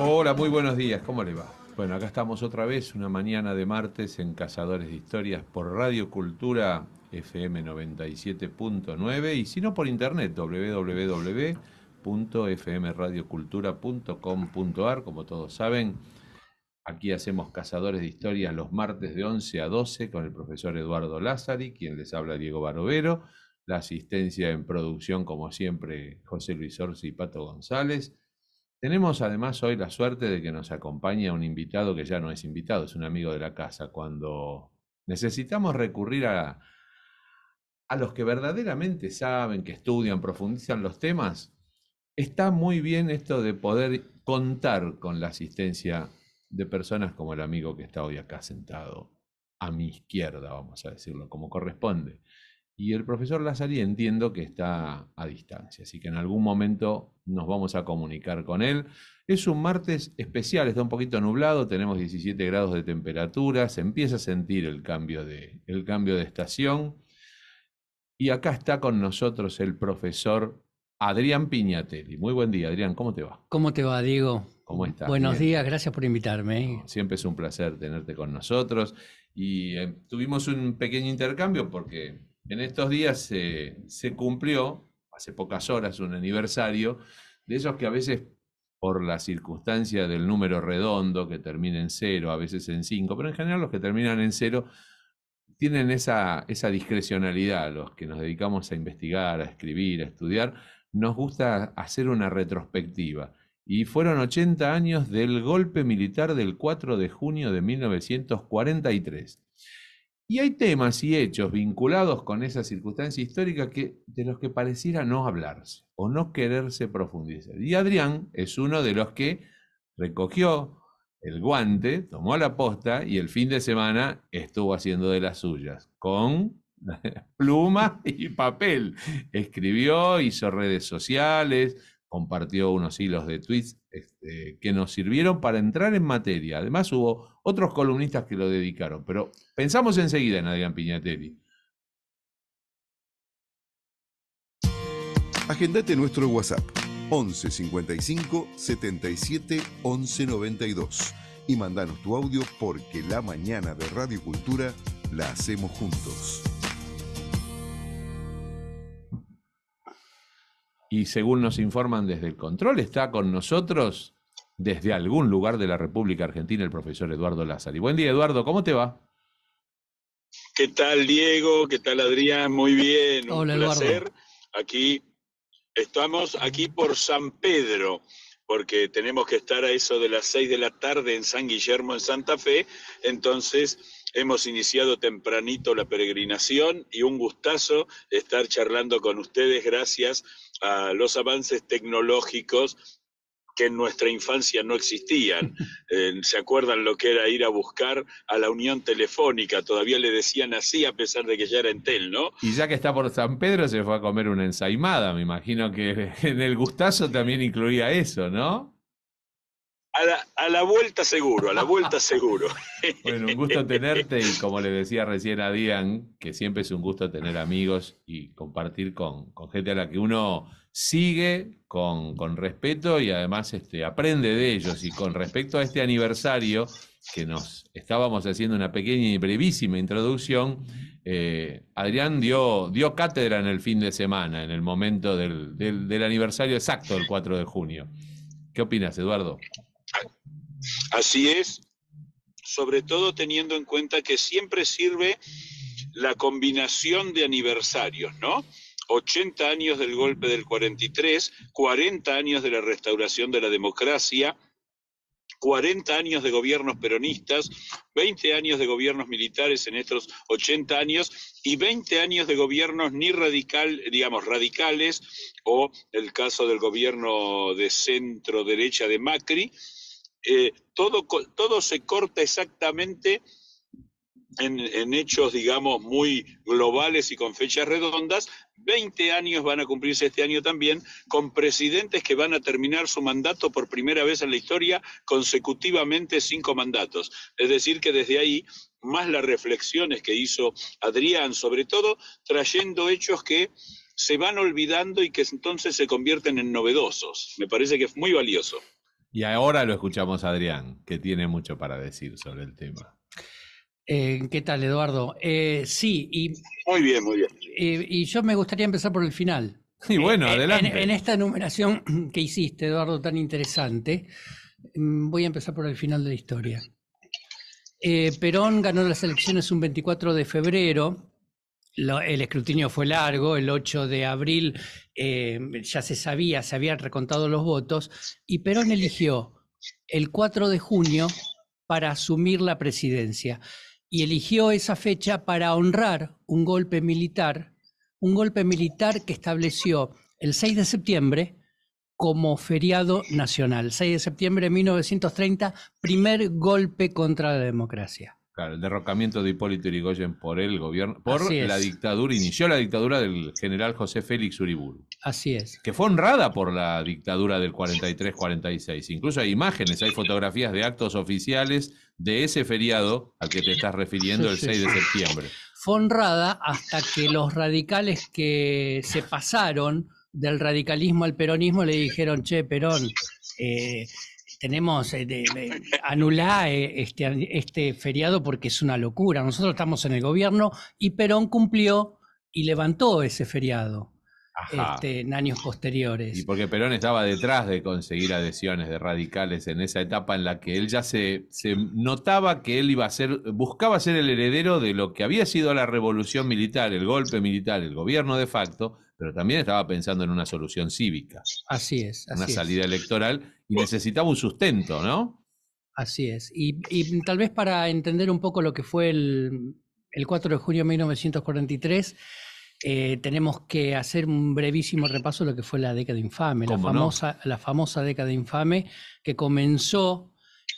Hola, muy buenos días, ¿cómo le va? Bueno, acá estamos otra vez, una mañana de martes en Cazadores de Historias por Radio Cultura FM 97.9 y si no por internet www.fmradiocultura.com.ar, como todos saben. Aquí hacemos Cazadores de Historias los martes de 11 a 12 con el profesor Eduardo Lázari, quien les habla Diego Barovero la asistencia en producción, como siempre, José Luis Orsi y Pato González. Tenemos además hoy la suerte de que nos acompaña un invitado que ya no es invitado, es un amigo de la casa. Cuando necesitamos recurrir a, a los que verdaderamente saben, que estudian, profundizan los temas, está muy bien esto de poder contar con la asistencia de personas como el amigo que está hoy acá sentado a mi izquierda, vamos a decirlo, como corresponde. Y el profesor Lazari entiendo que está a distancia, así que en algún momento nos vamos a comunicar con él. Es un martes especial, está un poquito nublado, tenemos 17 grados de temperatura, se empieza a sentir el cambio de, el cambio de estación. Y acá está con nosotros el profesor Adrián Piñatelli. Muy buen día, Adrián, ¿cómo te va? ¿Cómo te va, Diego? ¿Cómo estás? Buenos días, gracias por invitarme. Siempre es un placer tenerte con nosotros. Y eh, tuvimos un pequeño intercambio porque en estos días se, cumplió, hace pocas horas, un aniversario de esos que a veces por la circunstancia del número redondo que termina en cero, a veces en cinco, pero en general los que terminan en cero tienen esa, esa discrecionalidad, los que nos dedicamos a investigar, a escribir, a estudiar, nos gusta hacer una retrospectiva. Y fueron 80 años del golpe militar del 4 de junio de 1943. Y hay temas y hechos vinculados con esa circunstancia histórica que, de los que pareciera no hablarse o no quererse profundizar. Y Adrián es uno de los que recogió el guante, tomó la posta y el fin de semana estuvo haciendo de las suyas con pluma y papel. Escribió, hizo redes sociales, compartió unos hilos de tweets este, que nos sirvieron para entrar en materia. Además hubo otros columnistas que lo dedicaron, pero pensamos enseguida en Adrián Piñatelli. Agendate nuestro WhatsApp 11 55 77 11 92 y mandanos tu audio porque la mañana de Radio Cultura la hacemos juntos. y según nos informan desde el control, está con nosotros desde algún lugar de la República Argentina el profesor Eduardo Lázari. Buen día, Eduardo, ¿cómo te va? ¿Qué tal, Diego? ¿Qué tal, Adrián? Muy bien, un Hola, Eduardo. Aquí estamos aquí por San Pedro, porque tenemos que estar a eso de las seis de la tarde en San Guillermo, en Santa Fe, entonces Hemos iniciado tempranito la peregrinación y un gustazo estar charlando con ustedes gracias a los avances tecnológicos que en nuestra infancia no existían. Eh, ¿Se acuerdan lo que era ir a buscar a la unión telefónica? Todavía le decían así a pesar de que ya era TEL, ¿no? Y ya que está por San Pedro se fue a comer una ensaimada, me imagino que en el gustazo también incluía eso, ¿no? a la, vuelta seguro, a la vuelta seguro. Bueno, un gusto tenerte y como le decía recién a Dian, que siempre es un gusto tener amigos y compartir con, gente a la que uno sigue con, respeto y además este, aprende de ellos. Y con respecto a este aniversario, que nos estábamos haciendo una pequeña y brevísima introducción, eh, Adrián dio, dio cátedra en el fin de semana, en el momento del, del, del aniversario exacto del 4 de junio. ¿Qué opinas, Eduardo? Así es, sobre todo teniendo en cuenta que siempre sirve la combinación de aniversarios, ¿no? 80 años del golpe del 43, 40 años de la restauración de la democracia, 40 años de gobiernos peronistas, 20 años de gobiernos militares en estos 80 años y 20 años de gobiernos ni radical, digamos, radicales o el caso del gobierno de centro derecha de Macri, eh, todo, todo se corta exactamente en, hechos, digamos, muy globales y con fechas redondas, 20 años van a cumplirse este año también, con presidentes que van a terminar su mandato por primera vez en la historia, consecutivamente cinco mandatos. Es decir, que desde ahí, más las reflexiones que hizo Adrián, sobre todo trayendo hechos que se van olvidando y que entonces se convierten en novedosos. Me parece que es muy valioso. Y ahora lo escuchamos a Adrián, que tiene mucho para decir sobre el tema. Eh, ¿Qué tal, Eduardo? Eh, sí, y. Muy bien, muy bien. Eh, y yo me gustaría empezar por el final. Sí, bueno, adelante. En, en, esta enumeración que hiciste, Eduardo, tan interesante, mm, voy a empezar por el final de la historia. Perón ganó las elecciones un 24 de febrero el escrutinio fue largo, el 8 de abril eh, ya se sabía, se habían recontado los votos, y Perón eligió el 4 de junio para asumir la presidencia y eligió esa fecha para honrar un golpe militar, un golpe militar que estableció el 6 de septiembre como feriado nacional. 6 de septiembre de 1930, primer golpe contra la democracia el derrocamiento de Hipólito Yrigoyen por el gobierno, por la dictadura, inició la dictadura del general José Félix Uriburu. Así es. Que fue honrada por la dictadura del 43-46. Incluso hay imágenes, hay fotografías de actos oficiales de ese feriado al que te estás refiriendo el 6 de septiembre. Fue honrada hasta que los radicales que se pasaron del radicalismo al peronismo le dijeron, che, Perón, eh, tenemos, eh, de, anular eh, este, este, feriado porque es una locura. Nosotros estamos en el gobierno y Perón cumplió y levantó ese feriado este, en años posteriores. Y porque Perón estaba detrás de conseguir adhesiones de radicales en esa etapa en la que él ya se, se notaba que él iba a ser, buscaba ser el heredero de lo que había sido la revolución militar, el golpe militar, el gobierno de facto pero también estaba pensando en una solución cívica. Así es. una salida electoral y oh. necesitaba un sustento, ¿no? Así es. Y, tal vez para entender un poco lo que fue el, 4 de junio de 1943, eh, tenemos que hacer un brevísimo repaso de lo que fue la década infame, la famosa, la famosa década infame que comenzó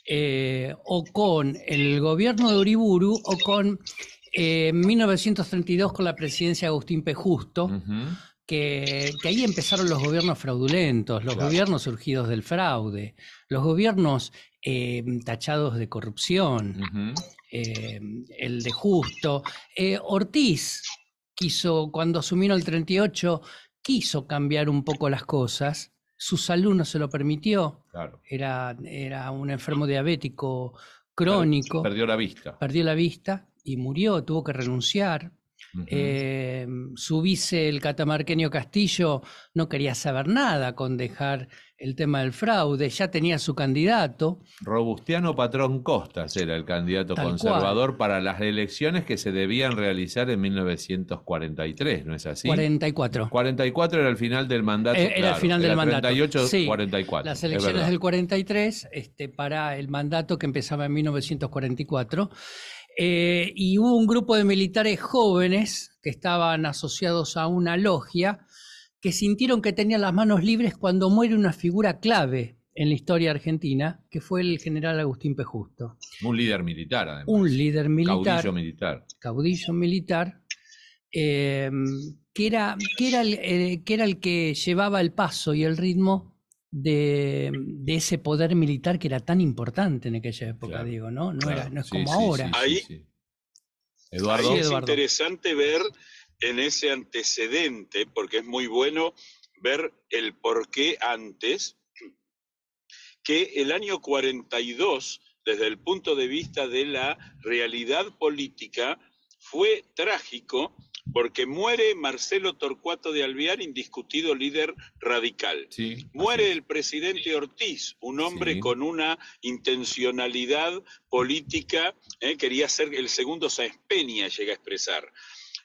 eh, o con el gobierno de Uriburu o con 1932 eh, con la presidencia de Agustín P. Justo, que, ahí empezaron los gobiernos fraudulentos, los gobiernos surgidos del fraude, los gobiernos eh, tachados de corrupción, eh, el de justo. Eh, Ortiz quiso, cuando asumió el 38, quiso cambiar un poco las cosas. Su salud no se lo permitió. Era, era un enfermo diabético crónico. Perdió la vista. Perdió la vista y murió, tuvo que renunciar. Eh, su vice, el catamarqueño Castillo, no quería saber nada con dejar el tema del fraude, ya tenía su candidato. Robustiano Patrón Costas era el candidato conservador para las elecciones que se debían realizar en 1943, ¿no es así? 44. 44 era el final del mandato. Eh, era el final del mandato. 38, 44. Las elecciones del 43 este, para el mandato que empezaba en 1944. Eh, y hubo un grupo de militares jóvenes que estaban asociados a una logia que sintieron que tenían las manos libres cuando muere una figura clave en la historia argentina, que fue el general Agustín Pejusto. Un líder militar, además. Un líder militar. Caudillo militar. Caudillo militar, eh, que, era, que, era eh, que era el que llevaba el paso y el ritmo de, ese poder militar que era tan importante en aquella época, digo, ¿no? No, era, no es como ahora. ahí, Eduardo. es interesante ver en ese antecedente, porque es muy bueno ver el porqué antes, que el año 42, desde el punto de vista de la realidad política, fue trágico porque muere Marcelo Torcuato de Alvear, indiscutido líder radical. muere el presidente Ortiz, un hombre con una intencionalidad política, ¿eh? quería ser el segundo Sáenz Peña, llega a expresar.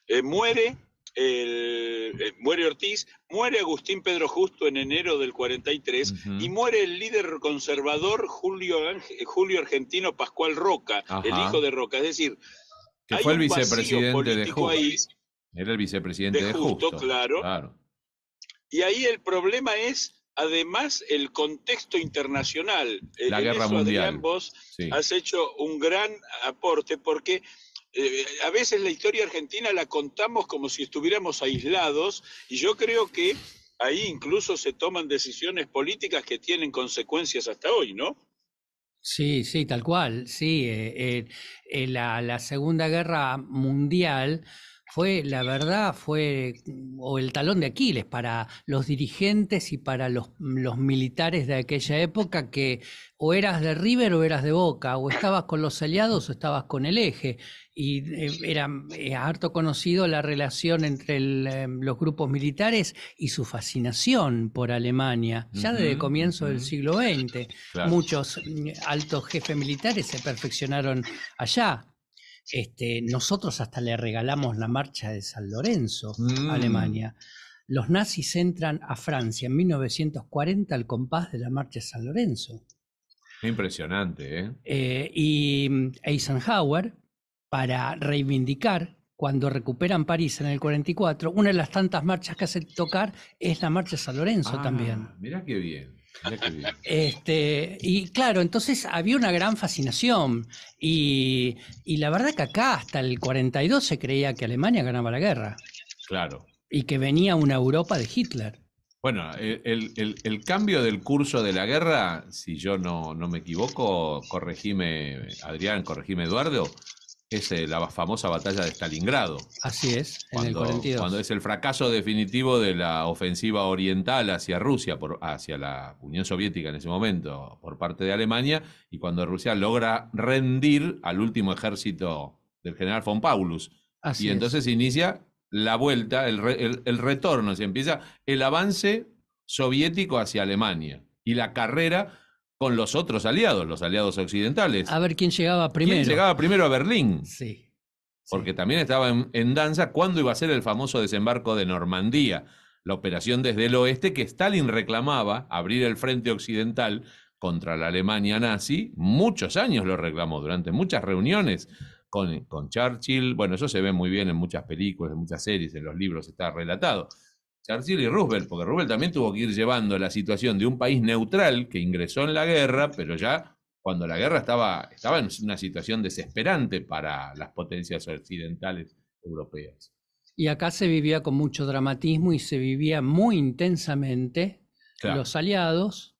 Eh, muere, eh, muere Ortiz, muere Agustín Pedro Justo en enero del 43 y muere el líder conservador Julio, Argentino Pascual Roca, el hijo de Roca. Es decir, que fue el vicepresidente de Ahí. Era el vicepresidente de, Justo, claro. Y ahí el problema es, además, el contexto internacional. E, la guerra mundial. has hecho un gran aporte porque eh, a veces la historia argentina la contamos como si estuviéramos aislados y yo creo que ahí incluso se toman decisiones políticas que tienen consecuencias hasta hoy, ¿no? Sí, sí, tal cual. Sí, eh, eh, la Segunda Guerra Mundial fue, la verdad, fue mm, o el talón de Aquiles para los dirigentes y para mm, los, militares de aquella época que o eras de River o eras de Boca, o estabas con los aliados o estabas con el eje. Y eh, era eh, harto conocido la relación entre eh, los grupos militares y su fascinación por Alemania, ya desde el comienzo del siglo XX. Muchos mm, altos jefes militares se perfeccionaron allá. Este, nosotros hasta le regalamos la marcha de San Lorenzo a mm. Alemania. Los nazis entran a Francia en 1940 al compás de la marcha de San Lorenzo. Impresionante, ¿eh? eh y mm, Eisenhower, para reivindicar cuando recuperan París en el 44, una de las tantas marchas que hace tocar es la marcha de San Lorenzo ah, también. Mirá qué bien. Este, y claro, entonces había una gran fascinación y, y, la verdad que acá hasta el 42 se creía que Alemania ganaba la guerra. Claro. Y que venía una Europa de Hitler. Bueno, eh, el, cambio del curso de la guerra, si yo no, no me equivoco, corregime Adrián, corregime Eduardo, es eh, la famosa batalla de Stalingrado. Así es, cuando, en el 42. Cuando es el fracaso definitivo de la ofensiva oriental hacia Rusia, hacia la Unión Soviética en ese momento, por parte de Alemania, y cuando Rusia logra rendir al último ejército del general von Paulus. Así y entonces inicia la vuelta, el, el retorno, se empieza el avance soviético hacia Alemania y la carrera con los otros aliados, los aliados occidentales. A ver quién llegaba primero. ¿Quién llegaba primero a Berlín? Sí. Porque también estaba en, danza cuándo iba a ser el famoso desembarco de Normandía, la operación desde el oeste que Stalin reclamaba, abrir el frente occidental contra la Alemania nazi, muchos años lo reclamó, durante muchas reuniones con, con Churchill. Bueno, eso se ve muy bien en muchas películas, en muchas series, en los libros está relatado. Churchill y Roosevelt, porque Roosevelt también tuvo que ir llevando la situación de un país neutral que ingresó en la guerra, pero ya cuando la guerra estaba, estaba en una situación desesperante para las potencias occidentales europeas. Y acá se vivía con mucho dramatismo y se vivía muy intensamente los aliados,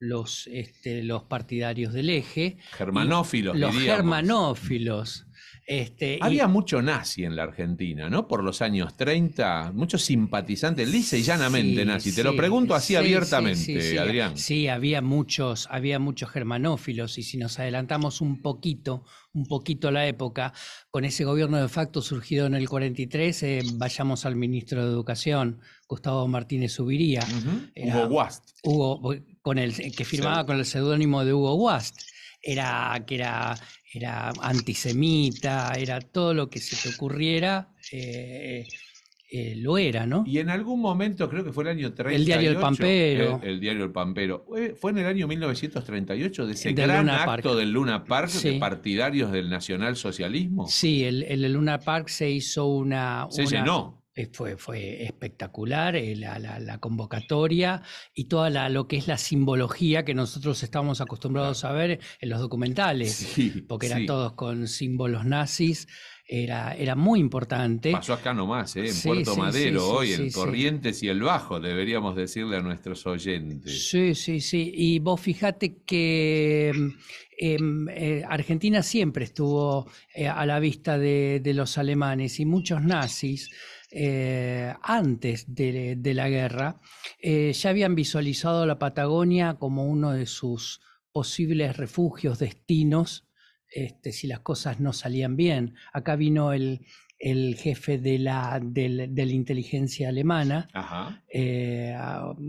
los, este, los partidarios del eje. Germanófilos. Los germanófilos este, había mucho nazi en la Argentina, ¿no? Por los años 30, muchos simpatizantes, lisa y llanamente nazi. Te lo pregunto así abiertamente, Adrián. Sí, había muchos, había muchos germanófilos, y si nos adelantamos un poquito, un poquito la época, con ese gobierno de facto surgido en el 43, eh, vayamos al ministro de Educación, Gustavo Martínez Subiría. Hugo Guast. Eh, con el, que firmaba con el seudónimo de Hugo Wast era que era era antisemita, era todo lo que se te ocurriera, eh, eh, lo era, ¿no? Y en algún momento, creo que fue el año 38. El diario El Pampero. Eh, el, diario El Pampero. Fue en el año 1938 de ese gran acto del Luna Park de partidarios del nacionalsocialismo. Sí, el, el, Luna Park se hizo una... Se llenó. Eh, fue, espectacular eh, la, convocatoria y toda lo que es la simbología que nosotros estamos acostumbrados a ver en los documentales, porque eran todos con símbolos nazis, era, era muy importante. Pasó acá nomás, ¿eh? en Puerto Madero, hoy en Corrientes y el Bajo, deberíamos decirle a nuestros oyentes. Sí, sí, sí, y vos fijate que mm, em, Argentina siempre estuvo a la vista de los alemanes y muchos nazis eh, antes de, la guerra, eh, ya habían visualizado la Patagonia como uno de sus posibles refugios, destinos, este, si las cosas no salían bien. Acá vino el, jefe de la, inteligencia alemana, eh,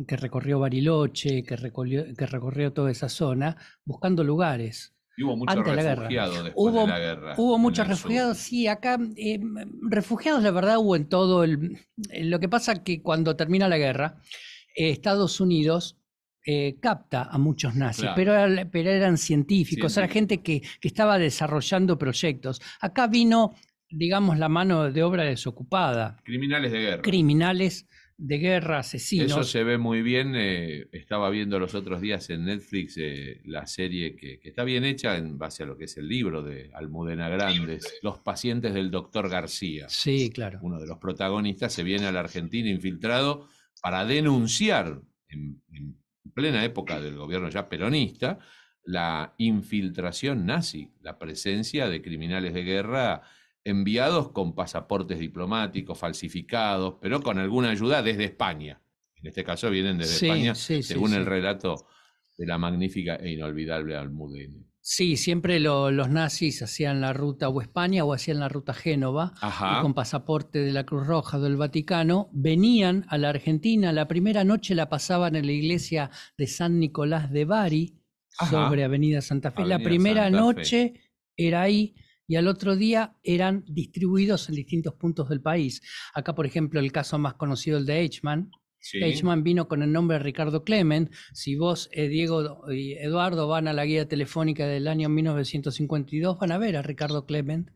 que recorrió Bariloche, que recorrió toda esa zona, buscando lugares hubo muchos refugiados después de la guerra. Hubo muchos refugiados, sí, acá eh, refugiados la verdad hubo en todo el... Eh, lo que pasa es que cuando termina la guerra, eh, Estados Unidos capta a muchos nazis, pero, eran científicos, era gente que, que estaba desarrollando proyectos. Acá vino digamos, la mano de obra desocupada. Criminales de guerra. Criminales de guerra, asesinos. Eso se ve muy bien. Eh, estaba viendo los otros días en Netflix eh, la serie que, está bien hecha en base a lo que es el libro de Almudena Grandes, Los pacientes del doctor García. Sí, claro. Uno de los protagonistas se viene a la Argentina infiltrado para denunciar en, en plena época del gobierno ya peronista la infiltración nazi, la presencia de criminales de guerra enviados con pasaportes diplomáticos falsificados, pero con alguna ayuda desde España. En este caso vienen desde España, según el relato de la magnífica e inolvidable Almudena. Sí, siempre los nazis hacían la ruta o España o hacían la ruta Génova y con pasaporte de la Cruz Roja o del Vaticano venían a la Argentina. La primera noche la pasaban en la iglesia de San Nicolás de Bari sobre Avenida Santa Fe. la primera noche era ahí y al otro día eran distribuidos en distintos puntos del país. Acá, por ejemplo, el caso más conocido, el de Eichmann, h Eichmann vino con el nombre de Ricardo Clement. Si vos, eh, Diego y Eduardo, van a la guía telefónica del año 1952, van a ver a Ricardo Clement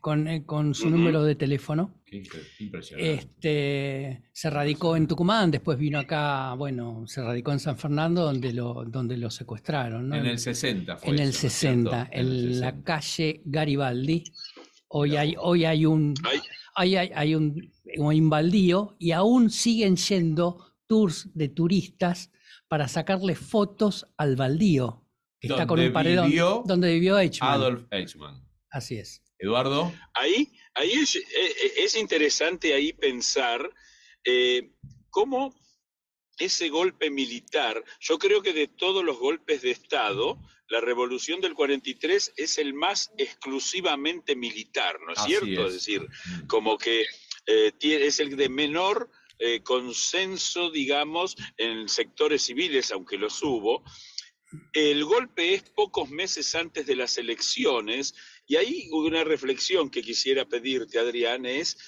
con, eh, con su número de teléfono. impresionante. Este, se radicó en Tucumán, después vino acá, bueno, se radicó en San Fernando, donde lo, donde lo secuestraron. En el 60 fue. En el 60, en, la calle Garibaldi. Hoy hay, hoy hay un. Hay, hay, hay un, un baldío y aún siguen yendo tours de turistas para sacarle fotos al baldío que está con un paredón donde vivió Adolf Eichmann. Así es. Eduardo. Ahí, ahí es, eh, eh, interesante ahí pensar eh, cómo ese golpe militar, yo creo que de todos los golpes de Estado, la revolución del 43 es el más exclusivamente militar, ¿no es cierto? Es. decir, mm. como que es el de menor consenso, digamos, en sectores civiles, aunque los hubo. El golpe es pocos meses antes de las elecciones y ahí una reflexión que quisiera pedirte, Adrián, es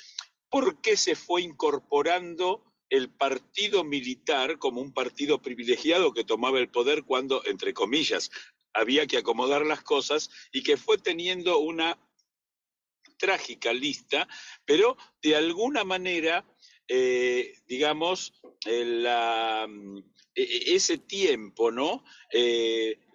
por qué se fue incorporando el partido militar como un partido privilegiado que tomaba el poder cuando, entre comillas, había que acomodar las cosas y que fue teniendo una trágica lista, pero de alguna manera, eh, digamos, eh, eh, ese tiempo, ¿no?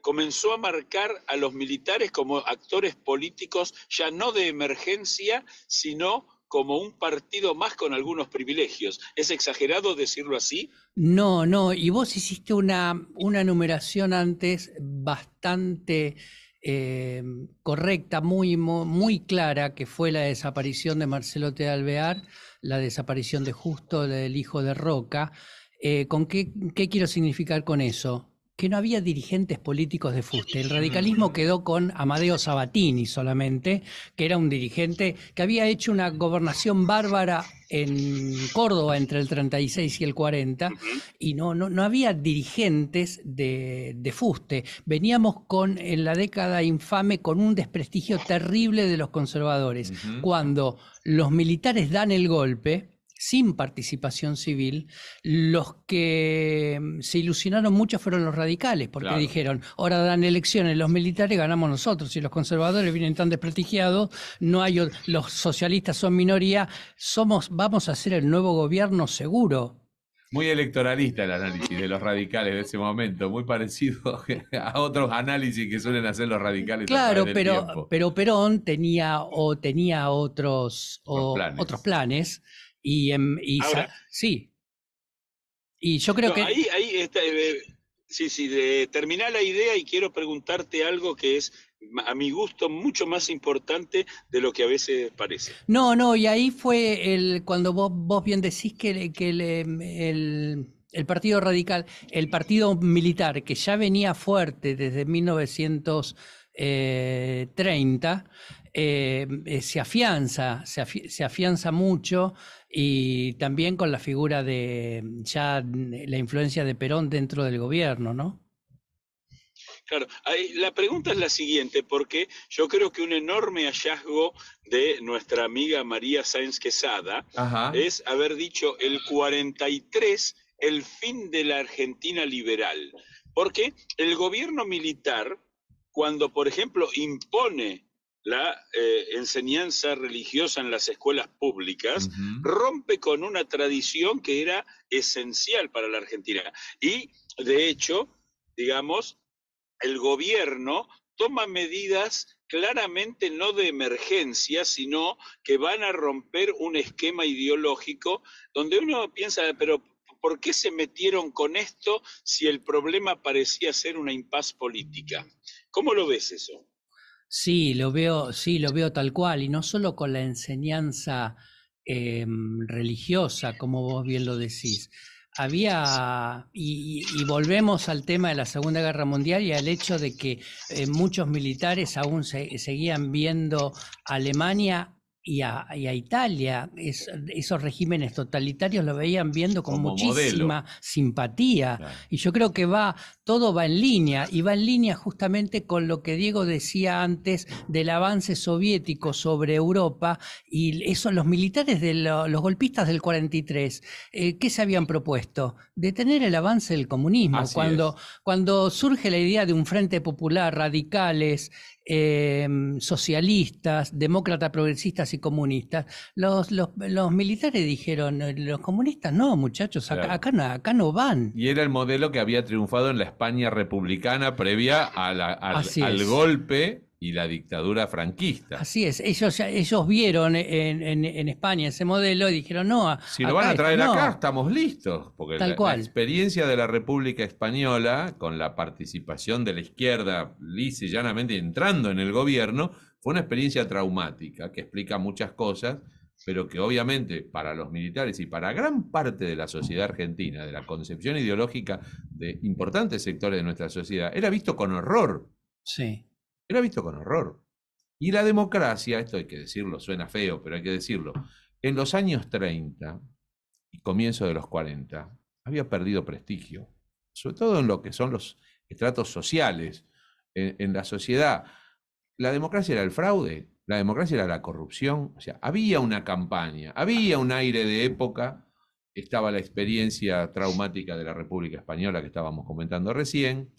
comenzó a marcar a los militares como actores políticos ya no de emergencia, sino como un partido más con algunos privilegios. ¿Es exagerado decirlo así? No, no, y vos hiciste una, una numeración antes bastante eh, correcta, muy, muy clara, que fue la desaparición de Marcelo T. Alvear, la desaparición de Justo, del hijo de Roca. Eh, ¿Con qué, qué quiero significar con eso? que no había dirigentes políticos de fuste. El radicalismo quedó con Amadeo Sabatini solamente, que era un dirigente que había hecho una gobernación bárbara en Córdoba entre el 36 y el 40, y no, no, había dirigentes de, fuste. Veníamos con, en la década infame, con un desprestigio terrible de los conservadores. Cuando los militares dan el golpe, sin participación civil, los que mm, se ilusionaron mucho fueron los radicales, porque dijeron, ahora dan elecciones los militares, ganamos nosotros, y los conservadores vienen tan desprestigiados, no hay los socialistas son minoría, somos vamos a hacer el nuevo gobierno seguro. Muy electoralista el análisis de los radicales de ese momento, muy parecido a otros análisis que suelen hacer los radicales. Claro, pero, pero Perón tenía o tenía otros planes y, em, sí. Y yo creo que. Ahí, ahí está, eh, sí, sí, de, terminar la idea y quiero preguntarte algo que es a mi gusto mucho más importante de lo que a veces parece. No, no, y ahí fue el cuando vos, vos bien decís que, que el, em, el, el, partido radical, el partido militar que ya venía fuerte desde 1900 30, eh, eh, eh, se afianza, se, afianza mucho y también con la figura de ya la influencia de Perón dentro del gobierno, ¿no? Claro, la pregunta es la siguiente, porque yo creo que un enorme hallazgo de nuestra amiga María Sáenz Quesada es haber dicho el 43, el fin de la Argentina liberal, porque el gobierno militar cuando, por ejemplo, impone la eh, enseñanza religiosa en las escuelas públicas, rompe con una tradición que era esencial para la Argentina. Y, de hecho, digamos, el gobierno toma medidas claramente no de emergencia, sino que van a romper un esquema ideológico donde uno piensa, pero ¿por qué se metieron con esto si el problema parecía ser una impaz política? ¿Cómo lo ves eso? Sí, lo veo, sí, lo veo tal cual, y no solo con la enseñanza em, religiosa, como vos bien lo decís. Había, y, volvemos al tema de la Segunda Guerra Mundial y al hecho de que eh, muchos militares aún se, seguían viendo a Alemania y a, Italia. esos regímenes totalitarios lo veían viendo con muchísima simpatía. Y yo creo que va, todo va en línea, y va en línea justamente con lo que Diego decía antes del avance soviético sobre Europa, y eso los militares de los golpistas del 43, eh, ¿qué se habían propuesto? Detener el avance del comunismo. cuando, cuando surge la idea de un frente popular, radicales, Em, socialistas, demócratas, progresistas y comunistas, los, los, militares dijeron, los comunistas no, muchachos, acá, no, van. Y era el modelo que había triunfado en la España republicana previa al golpe y la dictadura franquista. Así es, ellos, ellos vieron en, España ese modelo y dijeron, no, si lo van a traer acá, estamos listos, porque Tal cual. la, experiencia de la República Española, con la participación de la izquierda lisa y llanamente entrando en el gobierno, fue una experiencia traumática que explica muchas cosas, pero que obviamente para los militares y para gran parte de la sociedad argentina, de la concepción ideológica de importantes sectores de nuestra sociedad, era visto con horror. Sí era visto con horror. Y la democracia, esto hay que decirlo, suena feo, pero hay que decirlo, en los años 30 y comienzo de los 40 había perdido prestigio, sobre todo en lo que son los estratos sociales, e, en, la sociedad. La democracia era el fraude, la democracia era la corrupción, o sea, había una campaña, había un aire de época, estaba la experiencia traumática de la República Española que estábamos comentando recién,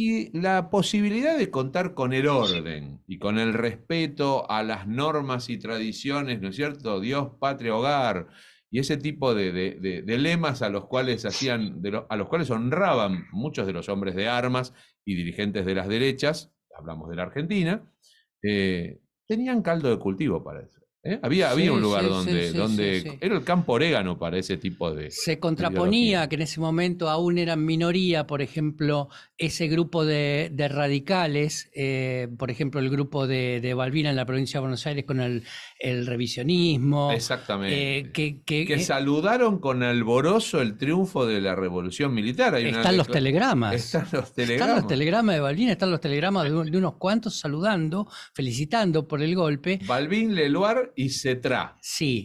y la posibilidad de contar con el orden y con el respeto a las normas y tradiciones, ¿no es cierto? Dios, patria, hogar, y ese tipo de, lemas a los cuales hacían, a los cuales honraban muchos de los hombres de armas y dirigentes de las derechas, hablamos de la Argentina, eh, tenían caldo de cultivo para eso. ¿Eh? Había, había un lugar donde, donde era el campo orégano para ese tipo de... Se contraponía que en ese momento aún eran minoría, por ejemplo, ese grupo de, de radicales, eh, por ejemplo, el grupo de, de Balbina en la provincia de Buenos Aires con el, revisionismo. Eh, Exactamente. que, que, saludaron con alboroso el triunfo de la revolución militar. están, los telegramas. están los telegramas. Están de Balbín, están los telegramas de, unos cuantos saludando, felicitando por el golpe y CETRA.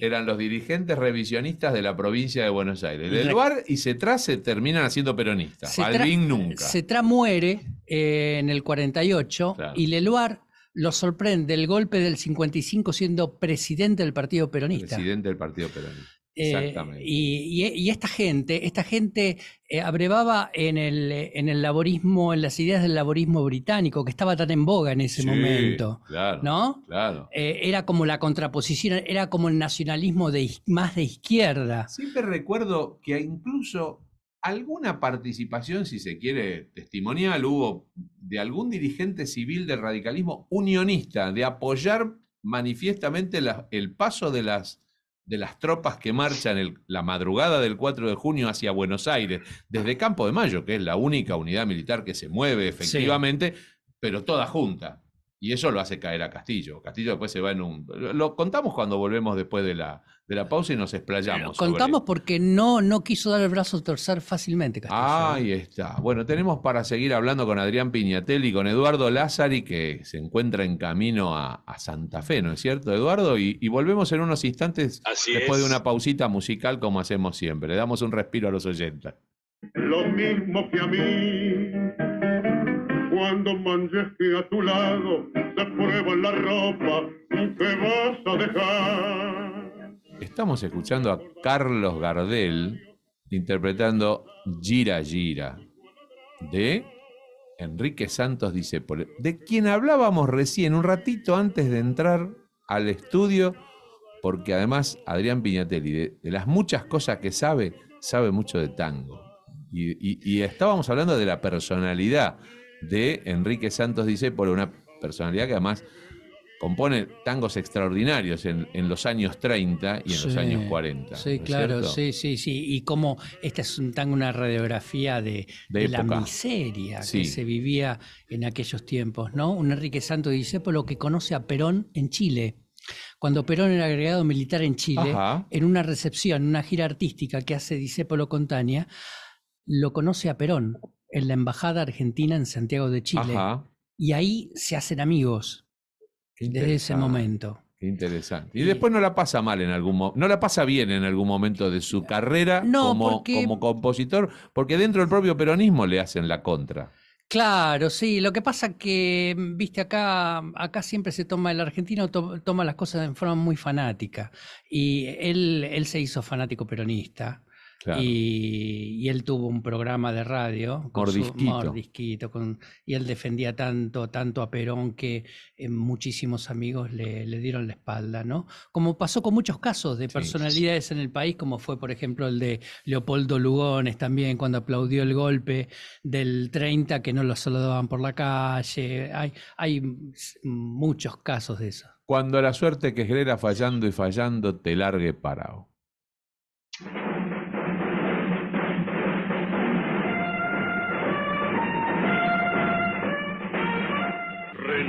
Eran los dirigentes revisionistas de la provincia de Buenos Aires. Leluar y CETRA se terminan haciendo peronistas. Alvin nunca. CETRA muere eh, en el 48 y Leluar lo sorprende el golpe del 55 siendo presidente del Partido Peronista. Presidente del Partido Peronista. Eh, Exactamente. y, esta gente, esta gente eh, abrevaba en el, eh, en el laborismo, en las ideas del laborismo británico, que estaba tan en boga en ese momento. ¿no? era como la contraposición, era como el nacionalismo más de izquierda. Siempre recuerdo que incluso alguna participación, si se quiere, testimonial, hubo de algún dirigente civil del radicalismo unionista, de apoyar manifiestamente el paso de las de las tropas que marchan la madrugada del 4 de junio hacia Buenos Aires, desde Campo de Mayo, que es la única unidad militar que se mueve efectivamente, pero toda junta. Y eso lo hace caer a Castillo. Castillo después se va en un... Lo contamos cuando volvemos después de la, de la pausa y nos explayamos. contamos porque no, no quiso dar el brazo a torcer fácilmente. Ahí está. Bueno, tenemos para seguir hablando con Adrián Piñatelli y con Eduardo Lázari, que se encuentra en camino a, Santa Fe, ¿no es cierto, Eduardo? Y, volvemos en unos instantes después de una pausita musical, como hacemos siempre. Le damos un respiro a los oyentes. Lo mismo que a mí, cuando a tu lado, se prueba la ropa vas a dejar Estamos escuchando a Carlos Gardel interpretando Gira Gira de Enrique Santos por e-, de quien hablábamos recién un ratito antes de entrar al estudio, porque además Adrián Piñatelli, de, las muchas cosas que sabe, sabe mucho de tango. Y, estábamos hablando de la personalidad de Enrique Santos por una personalidad que además compone tangos extraordinarios en, los años 30 y en los años 40. Sí, claro, sí, sí, sí. Y como esta es un tango, una radiografía de, la miseria que se vivía en aquellos tiempos, ¿no? Un Enrique Santo por lo que conoce a Perón en Chile. Cuando Perón era agregado militar en Chile, en una recepción, una gira artística que hace con Contaña, lo conoce a Perón en la Embajada Argentina en Santiago de Chile. Y ahí se hacen amigos desde ese momento. Interesante. Y después no la pasa mal en algún momento, no la pasa bien en algún momento de su carrera como, compositor, porque dentro del propio peronismo le hacen la contra. Claro, sí. Lo que pasa que, viste, acá, acá siempre se toma, el argentino toma las cosas de forma muy fanática. Y él, él se hizo fanático peronista. Y, él tuvo un programa de radio. Con mordisquito. con, y él defendía tanto, tanto a Perón que eh, muchísimos amigos le, dieron la espalda, ¿no? Como pasó con muchos casos de personalidades en el país, como fue, por ejemplo, el de Leopoldo Lugones también, cuando aplaudió el golpe del 30, que no lo saludaban por la calle. Hay, hay muchos casos de eso. Cuando la suerte que genera fallando y fallando te largue parado.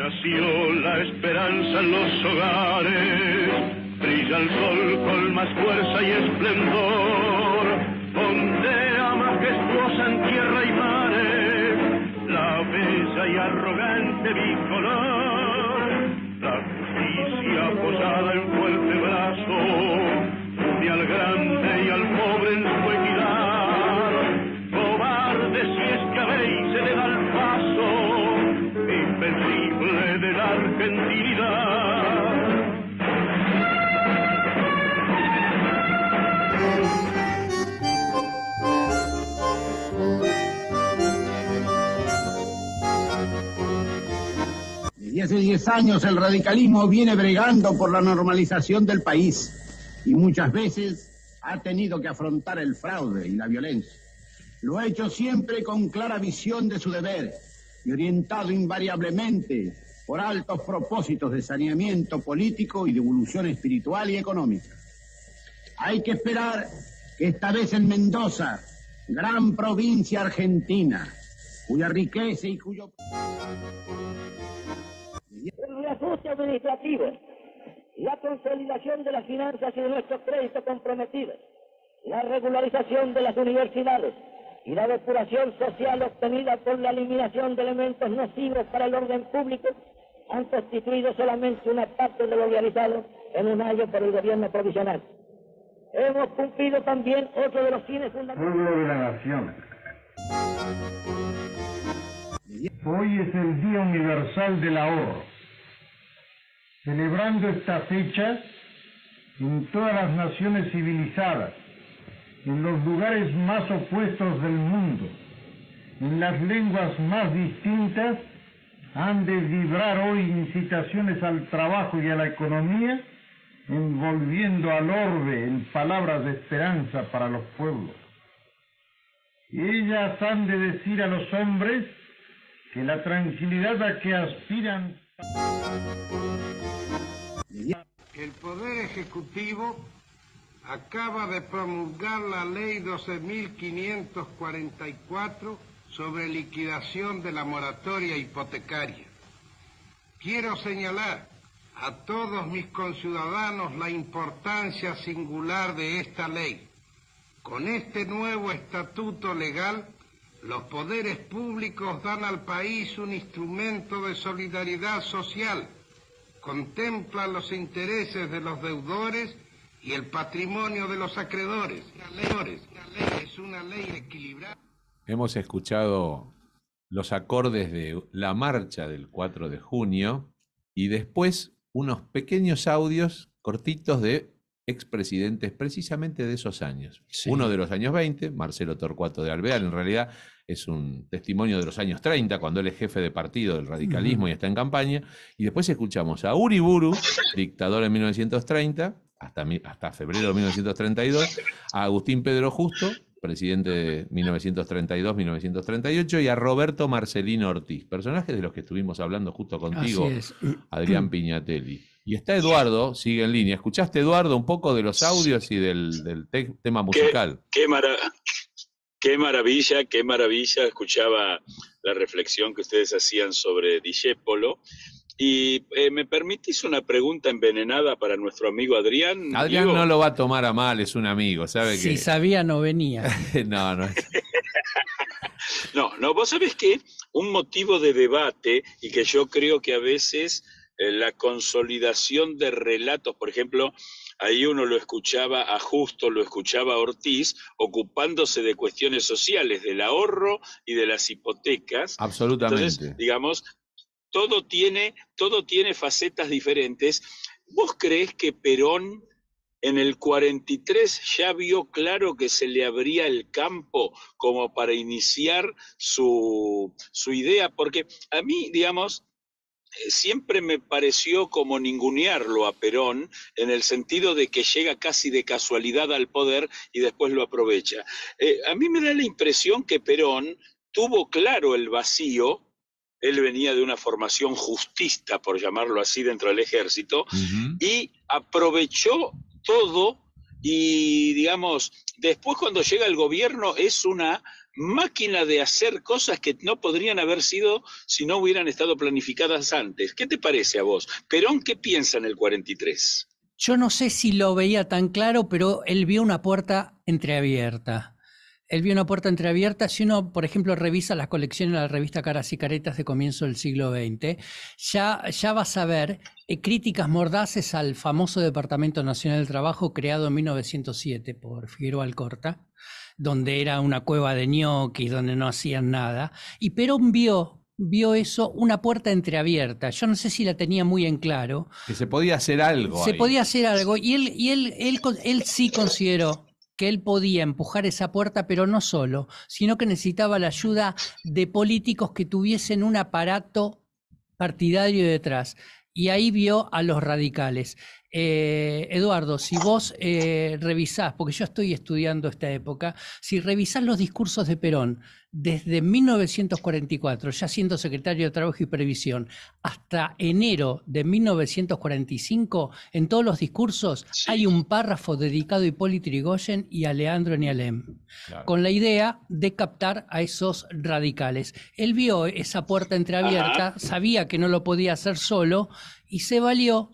Nació la esperanza en los hogares, brilla el sol con más fuerza y esplendor, ondea majestuosa en tierra y mares, la pesa y arrogante bicolor. Desde hace 10 años el radicalismo viene bregando por la normalización del país y muchas veces ha tenido que afrontar el fraude y la violencia. Lo ha hecho siempre con clara visión de su deber y orientado invariablemente por altos propósitos de saneamiento político y de evolución espiritual y económica. Hay que esperar que esta vez en Mendoza, gran provincia argentina, cuya riqueza y cuyo... El reajuste administrativo, la consolidación de las finanzas y de nuestros créditos comprometidos, la regularización de las universidades, y la depuración social obtenida por la eliminación de elementos nocivos para el orden público han constituido solamente una parte de lo realizado en un año por el gobierno provisional. Hemos cumplido también otro de los fines fundamentales. Pueblo de la Nación. Hoy es el Día Universal del Ahorro. Celebrando esta fecha en todas las naciones civilizadas, en los lugares más opuestos del mundo, en las lenguas más distintas, han de vibrar hoy incitaciones al trabajo y a la economía, envolviendo al orbe en palabras de esperanza para los pueblos. Ellas han de decir a los hombres que la tranquilidad a que aspiran... El Poder Ejecutivo acaba de promulgar la Ley 12.544 sobre liquidación de la moratoria hipotecaria. Quiero señalar a todos mis conciudadanos la importancia singular de esta ley. Con este nuevo estatuto legal, los poderes públicos dan al país un instrumento de solidaridad social, Contempla los intereses de los deudores y el patrimonio de los acreedores. es una ley equilibrada. Hemos escuchado los acordes de la marcha del 4 de junio y después unos pequeños audios cortitos de expresidentes precisamente de esos años. Uno de los años 20, Marcelo Torcuato de Alvear, en realidad es un testimonio de los años 30, cuando él es jefe de partido del radicalismo y está en campaña. Y después escuchamos a Uriburu, dictador en 1930, hasta, hasta febrero de 1932, a Agustín Pedro Justo, presidente de 1932-1938, y a Roberto Marcelino Ortiz, personajes de los que estuvimos hablando justo contigo, Adrián Piñatelli. Y está Eduardo, sigue en línea. ¿Escuchaste, Eduardo, un poco de los audios y del, tema musical? Qué, qué, maravilla, qué maravilla. Escuchaba la reflexión que ustedes hacían sobre Discépolo y eh, me permitís una pregunta envenenada para nuestro amigo Adrián. Adrián no lo va a tomar a mal, es un amigo, ¿sabe? Si sabía, no venía. no, no. no, no, vos sabés que un motivo de debate y que yo creo que a veces eh, la consolidación de relatos, por ejemplo, ahí uno lo escuchaba a Justo, lo escuchaba a Ortiz, ocupándose de cuestiones sociales, del ahorro y de las hipotecas. Absolutamente. Entonces, digamos, todo tiene, todo tiene facetas diferentes. ¿Vos crees que Perón en el 43 ya vio claro que se le abría el campo como para iniciar su, idea, porque a mí, digamos, eh, siempre me pareció como ningunearlo a Perón, en el sentido de que llega casi de casualidad al poder y después lo aprovecha. Eh, a mí me da la impresión que Perón tuvo claro el vacío él venía de una formación justista, por llamarlo así, dentro del ejército, y aprovechó todo y, digamos, después cuando llega el gobierno es una máquina de hacer cosas que no podrían haber sido si no hubieran estado planificadas antes. ¿Qué te parece a vos? Perón, ¿qué piensa en el 43? Yo no sé si lo veía tan claro, pero él vio una puerta entreabierta él vio una puerta entreabierta. Si uno, por ejemplo, revisa las colecciones de la revista Caras y Caretas de comienzo del siglo XX, ya, ya vas a ver eh, críticas mordaces al famoso Departamento Nacional del Trabajo creado en 1907 por Figueroa Alcorta, donde era una cueva de ñoquis, donde no hacían nada. Y Perón vio vio eso, una puerta entreabierta. Yo no sé si la tenía muy en claro. Que se podía hacer algo. Se podía hacer algo. Y él, y él, él sí consideró que él podía empujar esa puerta, pero no solo, sino que necesitaba la ayuda de políticos que tuviesen un aparato partidario detrás. Y ahí vio a los radicales. Eh, Eduardo, si vos eh, revisás, porque yo estoy estudiando esta época, si revisás los discursos de Perón desde 1944, ya siendo secretario de Trabajo y Previsión, hasta enero de 1945, en todos los discursos hay un párrafo dedicado a Hipólito Yrigoyen y a Leandro Nialem, con la idea de captar a esos radicales. Él vio esa puerta entreabierta, sabía que no lo podía hacer solo y se valió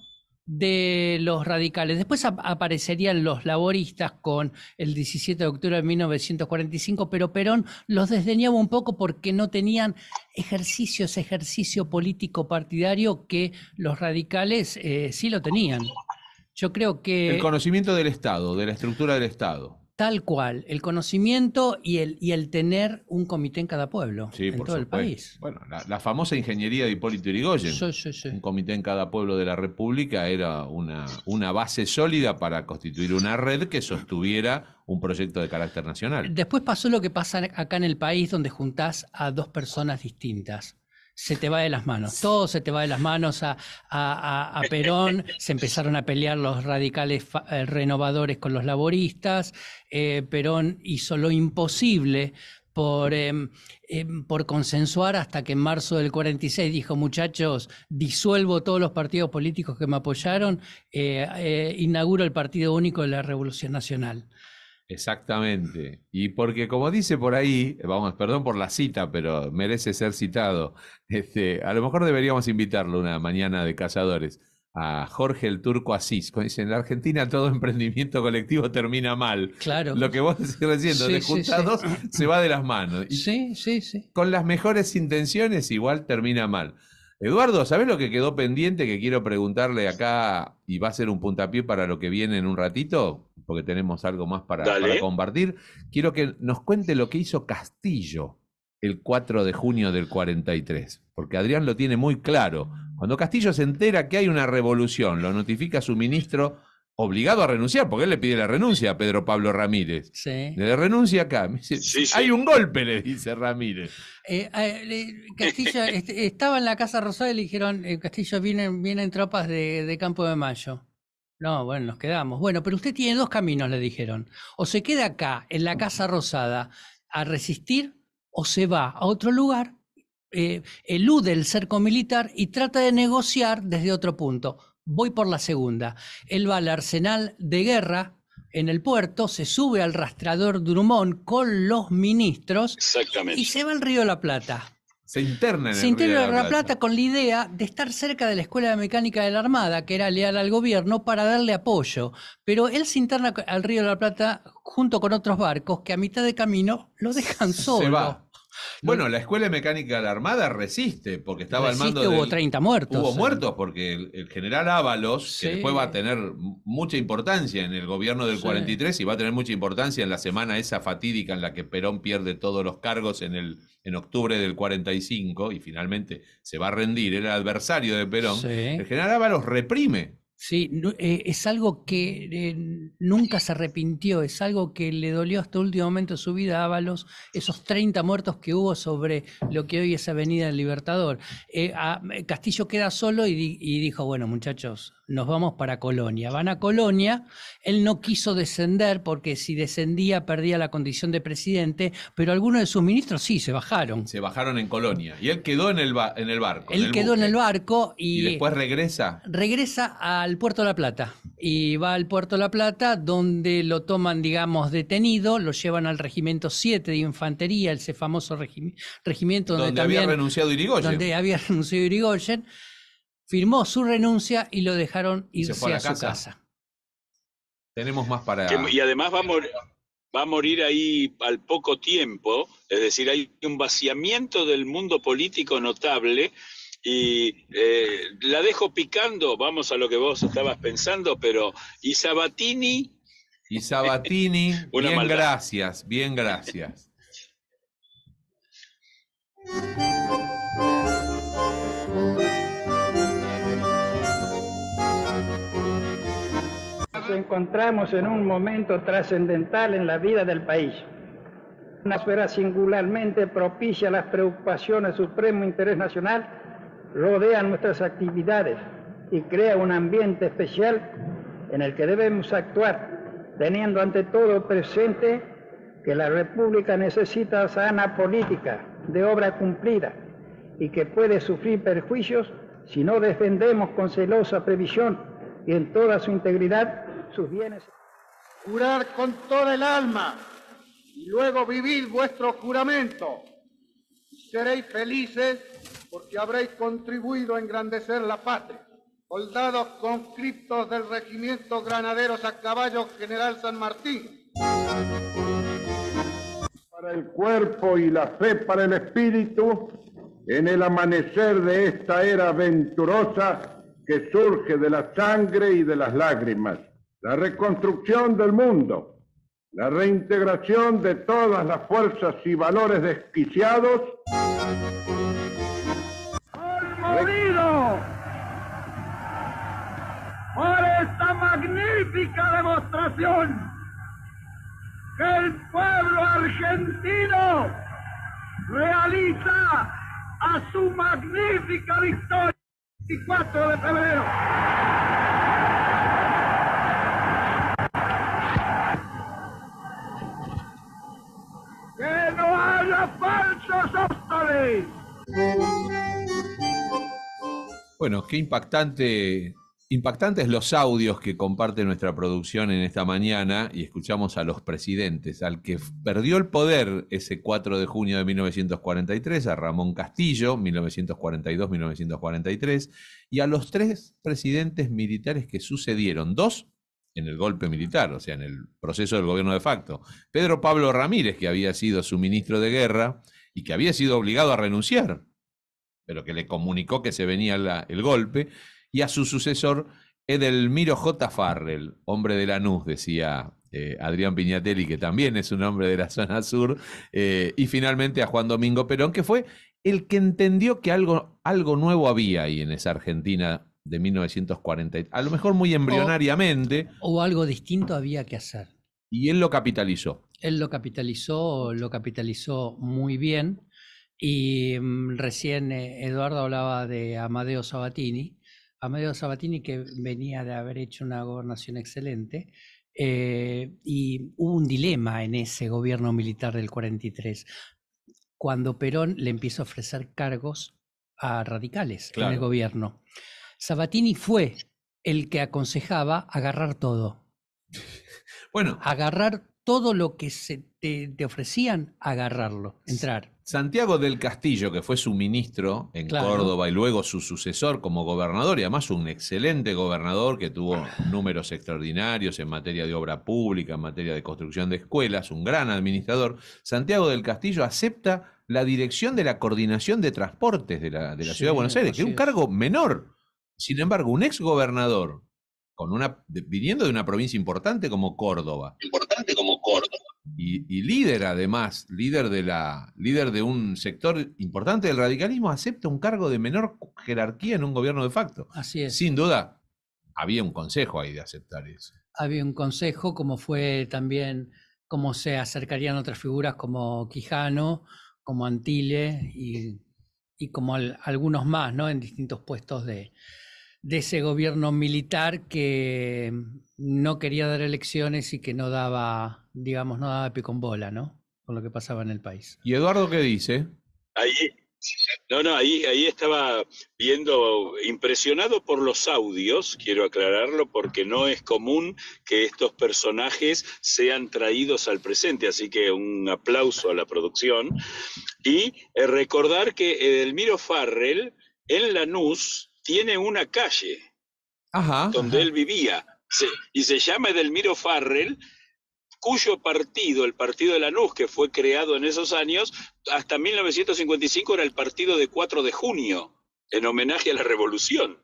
de los radicales. Después aparecerían los laboristas con el 17 de octubre de 1945, pero Perón los desdeñaba un poco porque no tenían ejercicios, ejercicio político partidario que los radicales eh, sí lo tenían. Yo creo que... El conocimiento del Estado, de la estructura del Estado. Tal cual, el conocimiento y el, y el tener un comité en cada pueblo, en por todo el país. Bueno, la, famosa ingeniería de Hipólito Yrigoyen, un comité en cada pueblo de la República era una, una base sólida para constituir una red que sostuviera un proyecto de carácter nacional. Después pasó lo que pasa acá en el país, donde juntás a dos personas distintas, se te va de las manos, todo se te va de las manos. A, Perón se empezaron a pelear los radicales eh, renovadores con los laboristas, eh, Perón hizo lo imposible por, em, em, por, consensuar hasta que en marzo del 46 dijo, muchachos, disuelvo todos los partidos políticos que me apoyaron, eh, inauguro el Partido Único de la Revolución Nacional. Exactamente. Y porque como dice por ahí, vamos, perdón por la cita, pero merece ser citado. Este, a lo mejor deberíamos invitarlo una mañana de cazadores a Jorge el Turco Asís. Dice, en la Argentina todo emprendimiento colectivo termina mal. Claro. Lo que vos decís diciendo, de juntados se va de las manos. sí, sí, sí. Con las mejores intenciones igual termina mal. Eduardo, ¿sabés lo que quedó pendiente que quiero preguntarle acá y va a ser un puntapié para lo que viene en un ratito? porque tenemos algo más para, compartir. Quiero que nos cuente lo que hizo Castillo el 4 de junio del 43, porque Adrián lo tiene muy claro. Cuando Castillo se entera que hay una revolución, lo notifica su ministro obligado a renunciar, porque él le pide la renuncia a Pedro Pablo Ramírez. Sí. Le renuncia acá. Hay un golpe, le dice Ramírez. Eh, Castillo estaba en la Casa Rosada y le dijeron, eh, Castillo, vienen, vienen tropas de Campo de Mayo. No, bueno, nos quedamos. Bueno, pero usted tiene dos caminos, le dijeron. O se queda acá, en la Casa Rosada, a resistir, o se va a otro lugar, eh, elude el cerco militar y trata de negociar desde otro punto. Voy por la segunda. Él va al arsenal de guerra en el puerto, se sube al rastrador Drummond con los ministros y se va al Río la Plata. Se interna en el Río de la, Plata. con la idea de estar cerca de la Escuela de Mecánica de la Armada, que era leal al gobierno, para darle apoyo. Pero él se interna al Río de la Plata junto con otros barcos que a mitad de camino lo dejan solo. Bueno, la Escuela de Mecánica de la Armada resiste, porque estaba al mando. Hubo 30 muertos. Hubo muertos, porque el, general Ábalos, que después va a tener mucha importancia en el gobierno del 43 y va a tener mucha importancia en la semana esa fatídica en la que Perón pierde todos los cargos en el en octubre del 45 y finalmente se va a rendir, el adversario de Perón, el general Ábalos reprime Sí, eh, es algo que eh, nunca se arrepintió, es algo que le dolió hasta el último momento de su vida a Ábalos, esos 30 muertos que hubo sobre lo que hoy es Avenida del Libertador. Eh, ah, Castillo queda solo y, dijo, bueno muchachos, nos vamos para Colonia. Van a Colonia, él no quiso descender porque si descendía perdía la condición de presidente, pero algunos de sus ministros sí, se bajaron. Se bajaron en Colonia y él quedó en el, barco. Él quedó en el barco y... Y después regresa. Regresa a puerto de La Plata y va al puerto de La Plata donde lo toman, digamos, detenido, lo llevan al regimiento 7 de infantería, ese famoso regimiento donde, había renunciado Irigoyen. Donde había firmó su renuncia y lo dejaron irse a, su casa. Tenemos más para... Y además va a, morir, va a morir ahí al poco tiempo, es decir, hay un vaciamiento del mundo político notable y eh, la dejo picando, vamos a lo que vos estabas pensando, pero Isabatini Isabatini Y bien gracias, bien gracias. Nos encontramos en un momento trascendental en la vida del país una esfera singularmente propicia a las preocupaciones supremo interés nacional rodea nuestras actividades y crea un ambiente especial en el que debemos actuar, teniendo ante todo presente que la República necesita sana política de obra cumplida y que puede sufrir perjuicios si no defendemos con celosa previsión y en toda su integridad sus bienes. Curar con toda el alma y luego vivir vuestro juramento. Seréis felices porque habréis contribuido a engrandecer la patria. Soldados conscriptos del regimiento Granaderos a Caballo General San Martín. Para el cuerpo y la fe para el espíritu, en el amanecer de esta era venturosa que surge de la sangre y de las lágrimas, la reconstrucción del mundo, la reintegración de todas las fuerzas y valores desquiciados. por esta magnífica demostración que el pueblo argentino realiza a su magnífica victoria el 24 de febrero. Que no haya falsos hostiles. Bueno, qué impactante Impactantes los audios que comparte nuestra producción en esta mañana y escuchamos a los presidentes, al que perdió el poder ese 4 de junio de 1943, a Ramón Castillo, 1942-1943, y a los tres presidentes militares que sucedieron, dos en el golpe militar, o sea, en el proceso del gobierno de facto. Pedro Pablo Ramírez, que había sido su ministro de guerra y que había sido obligado a renunciar, pero que le comunicó que se venía el golpe y a su sucesor, Edelmiro J. Farrell, hombre de la NUS, decía eh, Adrián Piñatelli, que también es un hombre de la zona sur, eh, y finalmente a Juan Domingo Perón, que fue el que entendió que algo, algo nuevo había ahí en esa Argentina de 1940, a lo mejor muy embrionariamente. o, algo distinto había que hacer. Y él lo capitalizó. Él lo capitalizó, lo capitalizó muy bien. Y mm, recién eh, Eduardo hablaba de Amadeo Sabatini. Amadeo Sabatini, que venía de haber hecho una gobernación excelente, eh, y hubo un dilema en ese gobierno militar del 43, cuando Perón le empieza a ofrecer cargos a radicales en el gobierno. Sabatini fue el que aconsejaba agarrar todo. Bueno. Agarrar todo lo que se te, ofrecían agarrarlo, entrar. Santiago del Castillo, que fue su ministro en Córdoba y luego su sucesor como gobernador, y además un excelente gobernador que tuvo números extraordinarios en materia de obra pública, en materia de construcción de escuelas, un gran administrador, Santiago del Castillo acepta la dirección de la coordinación de transportes de la, de la ciudad de Buenos Aires, que es un cargo menor. Sin embargo, un ex gobernador, con una, viniendo de una provincia importante como Córdoba, importante como Córdoba y, líder además, líder de, la, líder de un sector importante del radicalismo, acepta un cargo de menor jerarquía en un gobierno de facto. Así es. Sin duda, había un consejo ahí de aceptar eso. Había un consejo, como fue también cómo se acercarían otras figuras como Quijano, como Antile y, como algunos más, ¿no? En distintos puestos de ese gobierno militar que no quería dar elecciones y que no daba digamos, no de picombola, bola, ¿no? Con lo que pasaba en el país. ¿Y Eduardo qué dice? Ahí, no, no, ahí, ahí estaba viendo, impresionado por los audios, quiero aclararlo, porque no es común que estos personajes sean traídos al presente, así que un aplauso a la producción. Y eh, recordar que Edelmiro Farrell en Lanús tiene una calle donde él vivía, y se llama Edelmiro Farrell cuyo partido, el partido de la Lanús, que fue creado en esos años, hasta 1955 era el partido de 4 de junio, en homenaje a la revolución.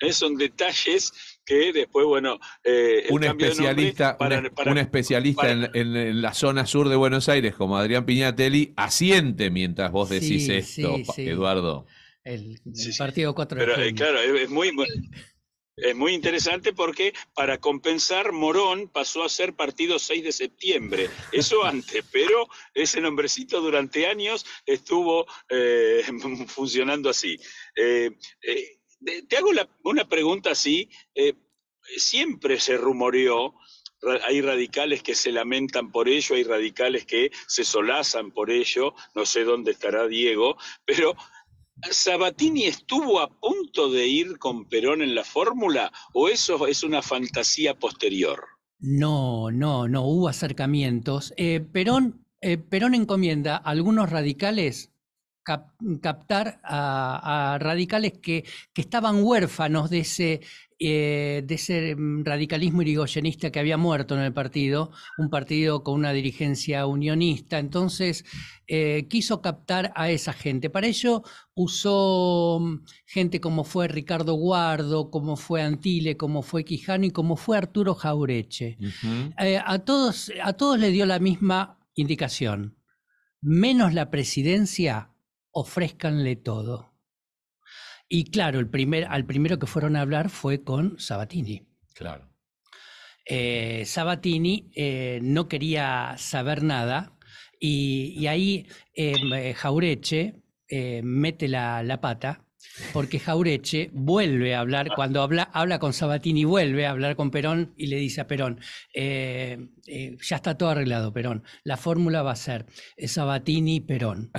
esos Son detalles que después, bueno, eh, un, especialista, especialista, en, la zona sur de Buenos Aires, como Adrián Piñatelli, asiente mientras vos decís esto, Eduardo. El, partido 4 de Pero, eh, claro, es, muy es muy interesante porque para compensar, Morón pasó a ser partido 6 de septiembre. Eso antes, pero ese nombrecito durante años estuvo eh, funcionando así. Eh, eh, te hago una pregunta así. siempre se rumoreó hay radicales que se lamentan por ello, hay radicales que se solazan por ello, no sé dónde estará Diego, pero ¿Sabatini estuvo a punto de ir con Perón en la fórmula o eso es una fantasía posterior? No, no, no, hubo acercamientos. Eh, Perón, eh, Perón encomienda a algunos radicales captar a, radicales que, estaban huérfanos de ese, eh, mm, radicalismo irigoyenista que había muerto en el partido, un partido con una dirigencia unionista. Entonces, eh, quiso captar a esa gente. Para ello usó mm, gente como fue Ricardo Guardo, como fue Antile, como fue Quijano y como fue Arturo Jaureche. Eh, a, todos, a todos le dio la misma indicación menos la presidencia, Ofrezcanle todo. Y claro, el primer, al primero que fueron a hablar fue con Sabatini. Claro. Eh, Sabatini eh, no quería saber nada y, ahí eh, Jaureche mete la, la, pata porque Jaureche vuelve a hablar, ah. cuando habla, habla con Sabatini, vuelve a hablar con Perón y le dice a Perón, eh, eh, ya está todo arreglado, Perón, la fórmula va a ser Sabatini-Perón,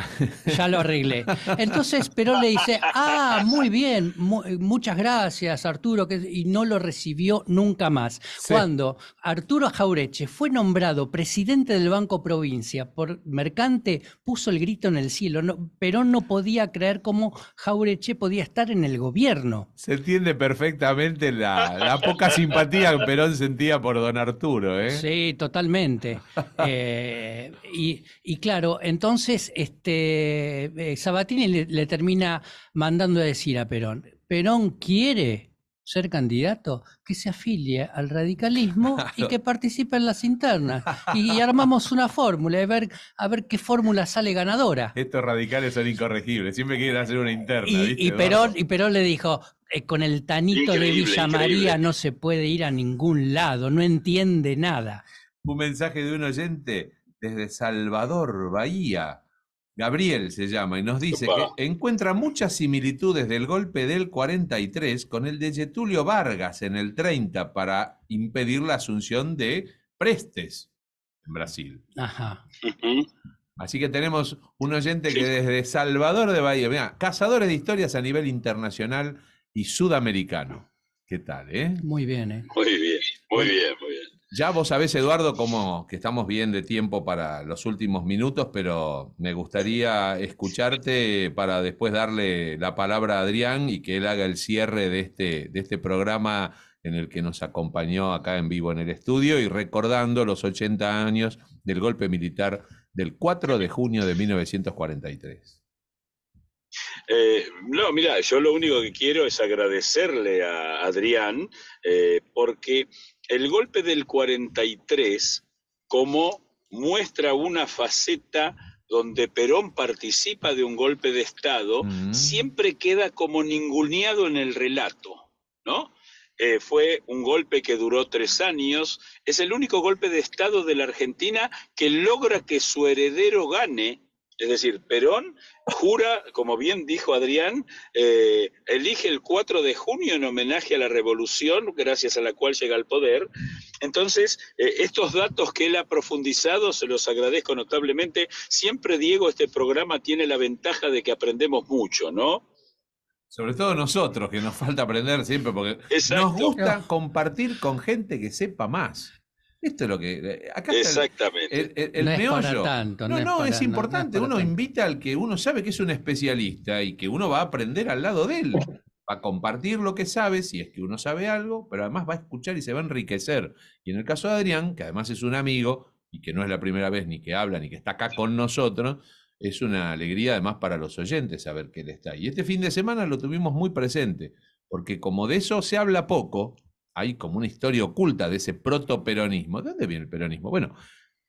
ya lo arreglé. Entonces Perón le dice, ah, muy bien, eh, muchas gracias Arturo, y no lo recibió nunca más. Cuando Arturo Jaureche fue nombrado presidente del Banco Provincia por Mercante, puso el grito en el cielo, Perón no podía creer cómo Jaureche podía estar en el gobierno. Se entiende perfectamente la, poca simpatía que Perón sentía por don Arturo. ¿eh? Sí, totalmente. Eh, y, claro, entonces este, eh, Sabatini le, le termina mandando a decir a Perón, Perón quiere ser candidato, que se afilie al radicalismo y que participe en las internas. Y, armamos una fórmula, a ver qué fórmula sale ganadora. Estos radicales son incorregibles, siempre quieren hacer una interna. Y, Perón, le dijo, eh, con el tanito de Villa María no se puede ir a ningún lado, no entiende nada. Un mensaje de un oyente desde Salvador, Bahía. Gabriel se llama y nos dice que encuentra muchas similitudes del golpe del 43 con el de Getulio Vargas en el 30 para impedir la asunción de Prestes en Brasil. Ajá. Así que tenemos un oyente que desde Salvador de Bahía, mira, cazadores de historias a nivel internacional y sudamericano. ¿Qué tal, eh? Muy bien, eh. Muy bien, muy bien, muy bien. Ya vos sabés, Eduardo, como que estamos bien de tiempo para los últimos minutos, pero me gustaría escucharte para después darle la palabra a Adrián y que él haga el cierre de este, de este programa en el que nos acompañó acá en vivo en el estudio y recordando los 80 años del golpe militar del 4 de junio de 1943. Eh, no, mira, yo lo único que quiero es agradecerle a Adrián eh, porque el golpe del 43 como muestra una faceta donde Perón participa de un golpe de Estado, siempre queda como ninguneado en el relato, ¿no? Eh, fue un golpe que duró tres años, es el único golpe de Estado de la Argentina que logra que su heredero gane es decir, Perón jura, como bien dijo Adrián, eh, elige el 4 de junio en homenaje a la revolución, gracias a la cual llega al poder. Entonces, eh, estos datos que él ha profundizado, se los agradezco notablemente. Siempre, Diego, este programa tiene la ventaja de que aprendemos mucho, ¿no? Sobre todo nosotros, que nos falta aprender siempre, porque nos gusta compartir con gente que sepa más. Esto es lo que. Eh, acá Exactamente. el, no Es no, no, es, importante. uno invita al que uno sabe que es un especialista y que uno va a aprender al lado de él. Va a compartir lo que sabe, si es que uno sabe algo, pero además va a escuchar y se va a enriquecer. Y en el caso de Adrián, que además es un amigo y que no es la primera vez ni que habla ni que está acá con nosotros, es una alegría además para los oyentes saber que él está. Y este fin de semana lo tuvimos muy presente, porque como de eso se habla poco, hay como una historia oculta de ese protoperonismo. ¿De dónde viene el peronismo? Bueno,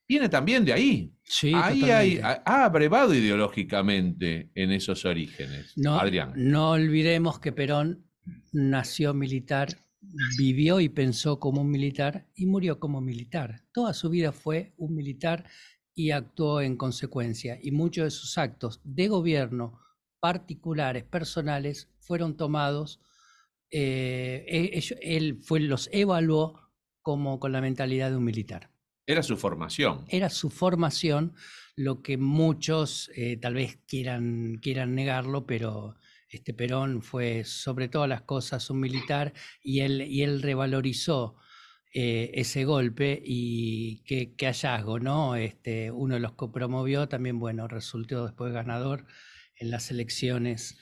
viene también de ahí. Sí, ahí ha abrevado ideológicamente en esos orígenes. Adrián. No olvidemos que Perón nació militar, vivió y pensó como un militar y murió como militar. Toda su vida fue un militar y actuó en consecuencia. Y muchos de sus actos de gobierno particulares, personales, fueron tomados eh, e, él fue, los evaluó como con la mentalidad de un militar. Era su formación. Era su formación, lo que muchos eh, tal vez quieran, quieran negarlo, pero este Perón fue sobre todas las cosas un militar y él, y él revalorizó eh, ese golpe y qué, hallazgo, ¿no? Este, uno de los que promovió también, bueno, resultó después ganador en las elecciones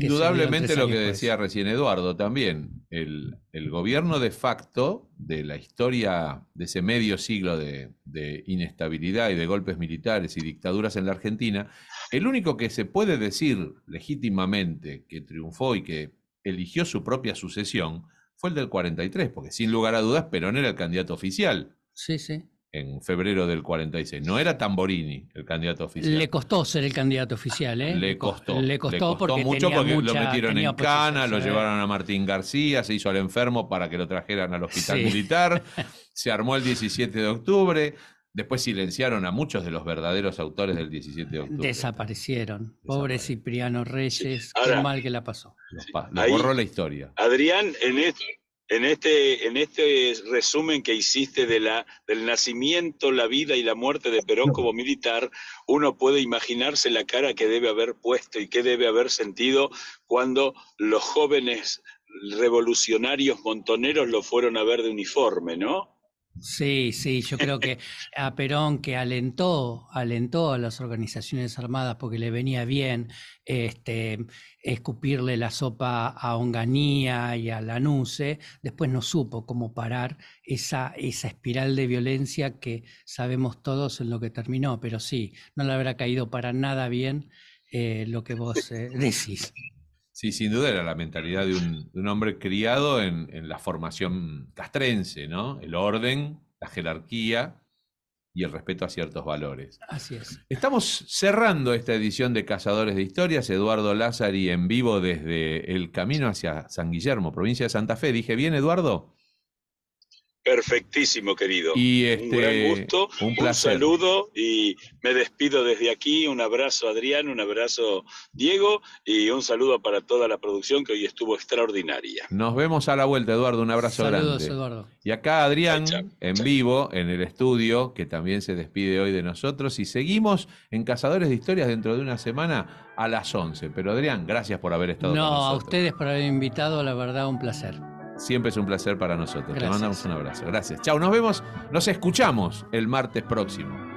Indudablemente lo que decía recién Eduardo también, el, gobierno de facto de la historia de ese medio siglo de, de, inestabilidad y de golpes militares y dictaduras en la Argentina, el único que se puede decir legítimamente que triunfó y que eligió su propia sucesión fue el del 43, porque sin lugar a dudas Perón era el candidato oficial. Sí, sí en febrero del 46. No era Tamborini el candidato oficial. Le costó ser el candidato oficial, ¿eh? Le costó. Le costó, porque mucho lo metieron en cana, lo llevaron a Martín García, se hizo al enfermo para que lo trajeran al hospital militar. Se armó el 17 de octubre. Después silenciaron a muchos de los verdaderos autores del 17 de octubre. Desaparecieron. Pobre Cipriano Reyes, qué mal que la pasó. La borró la historia. Adrián, en esto, este, en este, resumen que hiciste del nacimiento, la vida y la muerte de Perón como militar, uno puede imaginarse la cara que debe haber puesto y que debe haber sentido cuando los jóvenes revolucionarios montoneros lo fueron a ver de uniforme, ¿no? Sí, sí, yo creo que a Perón que alentó, alentó a las organizaciones armadas porque le venía bien este, escupirle la sopa a Onganía y a Lanuse, después no supo cómo parar esa, esa espiral de violencia que sabemos todos en lo que terminó, pero sí, no le habrá caído para nada bien eh, lo que vos eh, decís. Sí, sin duda era la mentalidad de un, hombre criado en, en, la formación castrense, ¿no? El orden, la jerarquía y el respeto a ciertos valores. Así es. Estamos cerrando esta edición de Cazadores de Historias, Eduardo Lázari en vivo desde el camino hacia San Guillermo, provincia de Santa Fe. Dije bien, Eduardo. Perfectísimo, querido. Y un gran este, gusto, un, saludo y me despido desde aquí. Un abrazo, Adrián, un abrazo, Diego, y un saludo para toda la producción que hoy estuvo extraordinaria. Nos vemos a la vuelta, Eduardo. Un abrazo Saludos, Eduardo. Y acá, Adrián, en vivo, en el estudio, que también se despide hoy de nosotros. Y seguimos en Cazadores de Historias dentro de una semana a las 11. Pero, Adrián, gracias por haber estado con nosotros. No, a ustedes por haber invitado. La verdad, un placer. Siempre es un placer para nosotros. Te mandamos un abrazo. Gracias. Chao, nos vemos, nos escuchamos el martes próximo.